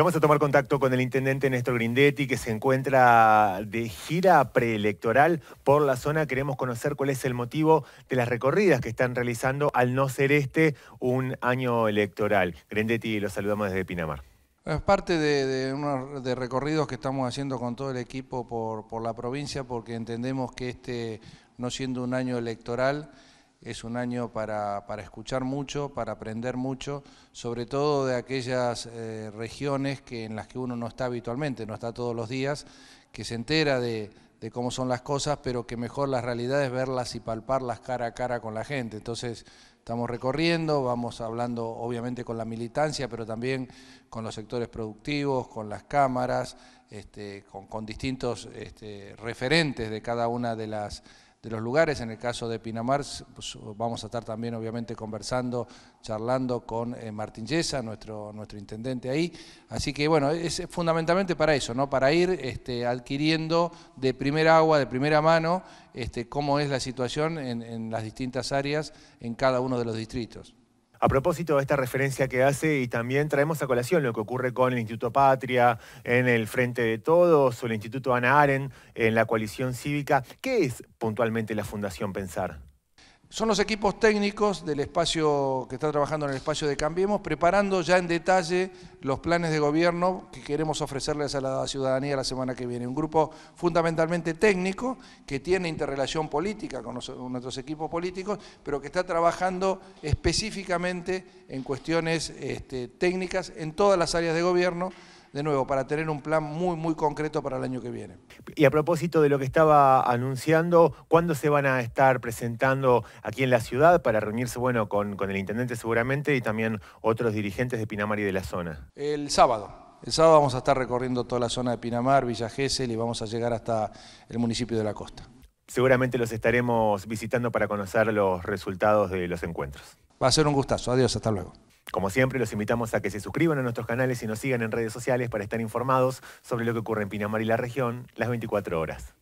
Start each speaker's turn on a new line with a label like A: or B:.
A: vamos a tomar contacto con el intendente Néstor Grindetti, que se encuentra de gira preelectoral por la zona. Queremos conocer cuál es el motivo de las recorridas que están realizando al no ser este un año electoral. Grindetti, lo saludamos desde Pinamar.
B: Es parte de, de unos de recorridos que estamos haciendo con todo el equipo por la provincia, porque entendemos que este, no siendo un año electoral, es un año para, escuchar mucho, para aprender mucho, sobre todo de aquellas eh, regiones que, en las que uno no está habitualmente, no está todos los días, que se entera de, cómo son las cosas, pero que mejor las realidades verlas y palparlas cara a cara con la gente. Entonces, estamos recorriendo, vamos hablando obviamente con la militancia, pero también con los sectores productivos, con las cámaras, este, con, distintos este, referentes de cada una de las de los lugares. En el caso de Pinamar pues, vamos a estar también obviamente conversando, charlando con eh, Martín Yesa, nuestro, nuestro intendente ahí. Así que bueno, es fundamentalmente para eso, ¿no? para ir este, adquiriendo de primera agua, de primera mano, este, cómo es la situación en las distintas áreas en cada uno
A: de los distritos. A propósito de esta referencia que hace y también traemos a colación lo que ocurre con el Instituto Patria, en el Frente de Todos o el Instituto Ana Aren, en la coalición cívica, ¿qué es puntualmente la Fundación Pensar? Son los equipos técnicos
B: del espacio que está trabajando en el espacio de Cambiemos, preparando ya en detalle los planes de gobierno que queremos ofrecerles a la ciudadanía la semana que viene. Un grupo fundamentalmente técnico que tiene interrelación política con nuestros equipos políticos, pero que está trabajando específicamente en cuestiones este, técnicas en todas las áreas de gobierno de nuevo, para tener un plan muy, muy
A: concreto para el año que viene. Y a propósito de lo que estaba anunciando, ¿cuándo se van a estar presentando aquí en la ciudad para reunirse, bueno, con, con el intendente seguramente y también otros dirigentes de Pinamar y de la zona?
B: El sábado. El sábado vamos a estar recorriendo toda la zona de Pinamar, Villa Gesell y vamos a llegar hasta el municipio
A: de la costa. Seguramente los estaremos visitando para conocer los resultados de los encuentros.
B: Va a ser un gustazo. Adiós, hasta luego.
A: Como siempre, los invitamos a que se suscriban a nuestros canales y nos sigan en redes sociales para estar informados sobre lo que ocurre en Pinamar y la región las 24 horas.